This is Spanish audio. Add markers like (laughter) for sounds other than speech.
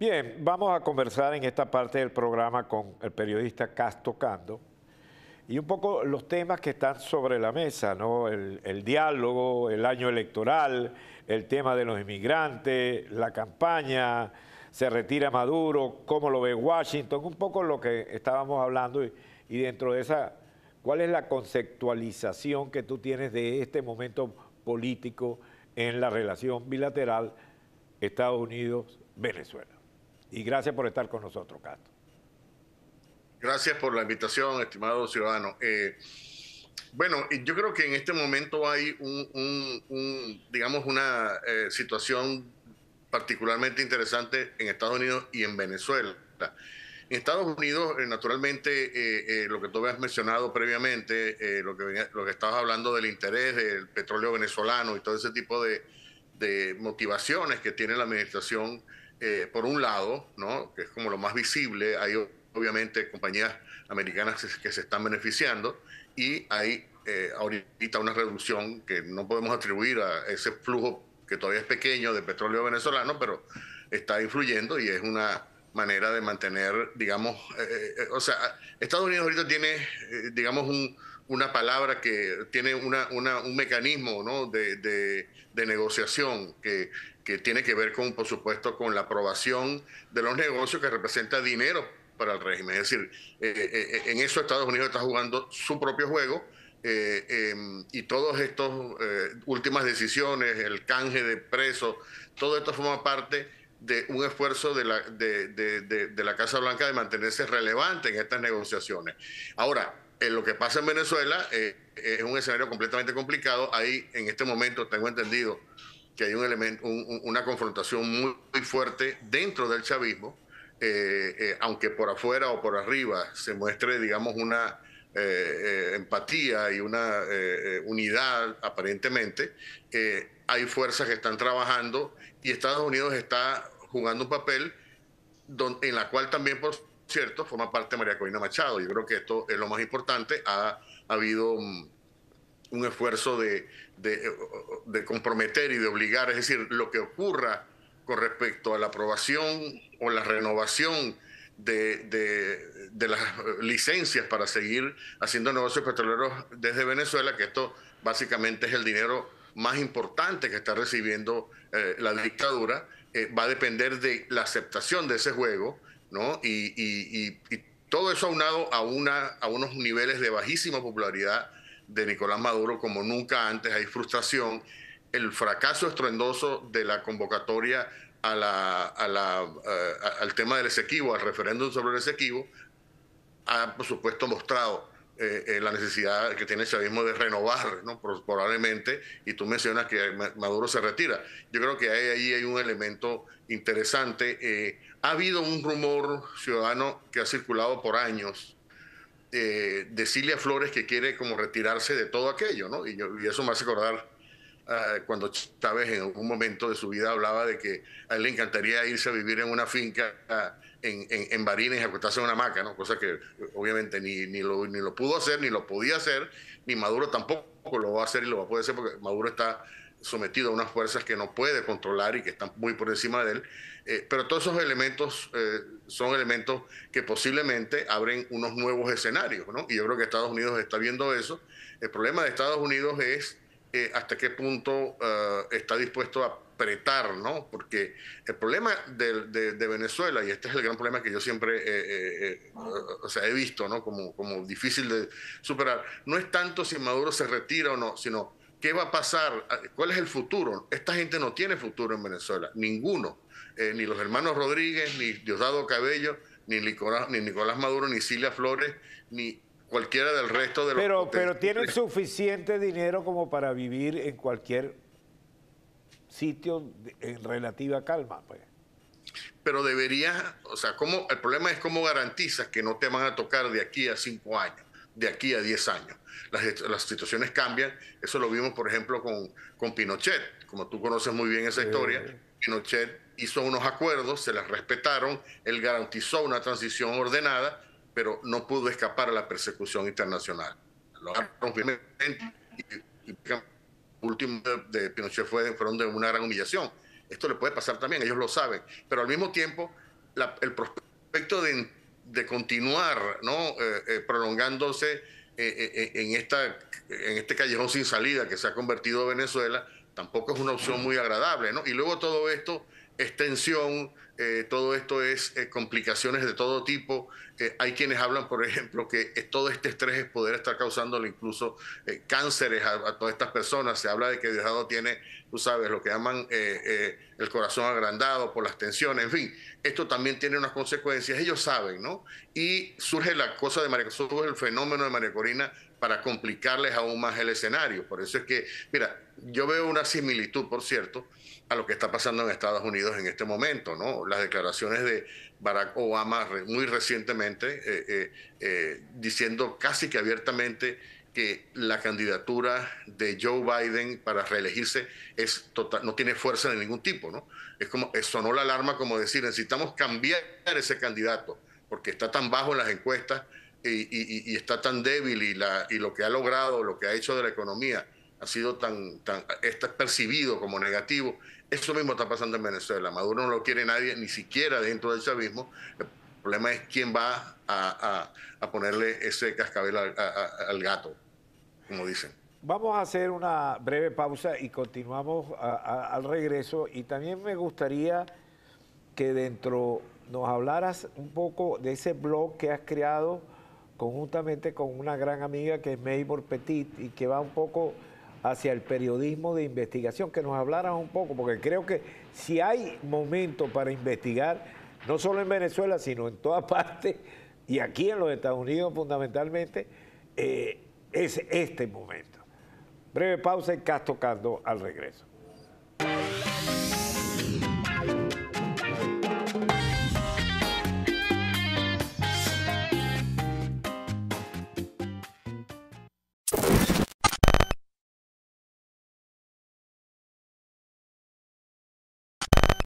Bien, vamos a conversar en esta parte del programa con el periodista Castro Cando y un poco los temas que están sobre la mesa, ¿no? El, diálogo, el año electoral, el tema de los inmigrantes, la campaña, se retira Maduro, cómo lo ve Washington, un poco lo que estábamos hablando y dentro de esa, ¿cuál es la conceptualización que tú tienes de este momento político en la relación bilateral Estados Unidos-Venezuela? y gracias por estar con nosotros, Cato. Gracias por la invitación, estimado ciudadano. Eh, bueno, yo creo que en este momento hay un, digamos, una eh, situación particularmente interesante en Estados Unidos y en Venezuela. En Estados Unidos, eh, naturalmente, lo que tú habías mencionado previamente, lo, que lo que estabas hablando del interés del petróleo venezolano y todo ese tipo de, de motivaciones que tiene la administración eh, por un lado, ¿no? que es como lo más visible, hay obviamente compañías americanas que se están beneficiando y hay eh, ahorita una reducción que no podemos atribuir a ese flujo que todavía es pequeño de petróleo venezolano, pero está influyendo y es una manera de mantener, digamos, eh, o sea, Estados Unidos ahorita tiene, digamos, una palabra que tiene una, un mecanismo ¿no? de, de, de, negociación que que tiene que ver con, por supuesto, con la aprobación de los negocios que representa dinero para el régimen. Es decir, eh, eh, eh, en eso Estados Unidos está jugando su propio juego. Em, y todas estos últimas decisiones, el canje de presos, todo esto forma parte de un esfuerzo de la, de, la Casa Blanca de mantenerse relevante en estas negociaciones. Ahora, lo que pasa en Venezuela es un escenario completamente complicado. Ahí, en este momento, tengo entendido, que hay un elemento, una confrontación muy, fuerte dentro del chavismo, eh, eh, aunque por afuera o por arriba se muestre, digamos, una eh, empatía y una unidad aparentemente, hay fuerzas que están trabajando y Estados Unidos está jugando un papel en la cual también, por cierto, forma parte María Corina Machado. Yo creo que esto es lo más importante. ha habido mm, un esfuerzo eh, de, comprometer y de obligar, es decir, lo que ocurra con respecto a la aprobación o la renovación de, de las licencias para seguir haciendo negocios petroleros desde Venezuela, que esto básicamente es el dinero más importante que está recibiendo eh, la dictadura, eh, va a depender de la aceptación de ese juego, ¿no? y, y, y todo eso aunado a, una, a unos niveles de bajísima popularidad de Nicolás Maduro como nunca antes, hay frustración, el fracaso estruendoso de la convocatoria a la, a la, eh, al tema del Esequibo, al referéndum sobre el Esequibo, ha por supuesto mostrado eh, eh, la necesidad que tiene el chavismo de renovar, ¿no? probablemente, y tú mencionas que Maduro se retira. Yo creo que ahí, hay un elemento interesante. ha habido un rumor ciudadano que ha circulado por años, eh, decirle a Flores que quiere como retirarse de todo aquello, ¿no? Y, yo, eso me hace acordar ah, cuando Chávez en algún momento de su vida hablaba de que a él le encantaría irse a vivir en una finca ah, en, en, y acostarse en una hamaca, ¿no? Cosa que obviamente ni, ni, lo, ni lo pudo hacer, ni lo podía hacer, ni Maduro tampoco lo va a hacer y lo va a poder hacer porque Maduro está sometido a unas fuerzas que no puede controlar y que están muy por encima de él. Eh, pero todos esos elementos eh, son elementos que posiblemente abren unos nuevos escenarios, ¿no? Y yo creo que Estados Unidos está viendo eso. El problema de Estados Unidos es eh, hasta qué punto está dispuesto a apretar, ¿no? Porque el problema de, Venezuela, y este es el gran problema que yo siempre o sea, he visto, ¿no? Como, como difícil de superar, no es tanto si Maduro se retira o no, sino ¿Qué va a pasar? ¿Cuál es el futuro? Esta gente no tiene futuro en Venezuela, ninguno. Eh, ni los hermanos Rodríguez, ni Diosdado Cabello, ni Nicolás, ni Nicolás Maduro, ni Silvia Flores, ni cualquiera del resto de los... Pero, pero tienen (laughs) suficiente dinero como para vivir en cualquier sitio en relativa calma. Pues. Pero deberías, o sea, ¿cómo, el problema es cómo garantizas que no te van a tocar de aquí a cinco años de aquí a 10 años. Las, las, situaciones cambian. Eso lo vimos, por ejemplo, con, con Pinochet. Como tú conoces muy bien esa historia, Pinochet hizo unos acuerdos, se las respetaron, él garantizó una transición ordenada, pero no pudo escapar a la persecución internacional. Lo y, último de Pinochet fue, fueron de una gran humillación. Esto le puede pasar también, ellos lo saben, pero al mismo tiempo el prospecto de de continuar ¿no? Eh, eh, prolongándose eh, en, esta, en este callejón sin salida que se ha convertido Venezuela, tampoco es una opción muy agradable. ¿no? Y luego todo esto extensión... Eh, todo esto es eh, complicaciones de todo tipo. Eh, hay quienes hablan, por ejemplo, que todo este estrés es poder estar causándole incluso cánceres a, todas estas personas. Se habla de que Diosdado tiene, tú sabes, lo que llaman el corazón agrandado por las tensiones. En fin, esto también tiene unas consecuencias. Ellos saben, ¿no? Y surge la cosa de María surge el fenómeno de María Corina para complicarles aún más el escenario. Por eso es que, mira, yo veo una similitud, por cierto, a lo que está pasando en Estados Unidos en este momento, ¿no? las declaraciones de Barack Obama muy recientemente, eh, eh, eh, diciendo casi que abiertamente que la candidatura de Joe Biden para reelegirse es total, no tiene fuerza de ningún tipo, ¿no? Es como sonó la alarma como decir, necesitamos cambiar ese candidato, porque está tan bajo en las encuestas y, está tan débil y, la, y lo que ha logrado, lo que ha hecho de la economía, ha sido tan, tan está percibido como negativo. Eso mismo está pasando en Venezuela. Maduro no lo quiere nadie, ni siquiera dentro del chavismo. El problema es quién va a, ponerle ese cascabel al, al, gato, como dicen. Vamos a hacer una breve pausa y continuamos al regreso. Y también me gustaría que dentro nos hablaras un poco de ese blog que has creado conjuntamente con una gran amiga que es Maybor Petit y que va un poco hacia el periodismo de investigación, que nos hablaras un poco, porque creo que si hay momento para investigar, no solo en Venezuela, sino en toda (laughs) parte, y aquí en los Estados Unidos fundamentalmente, eh, es este momento. Breve pausa y Castro Cardo al regreso.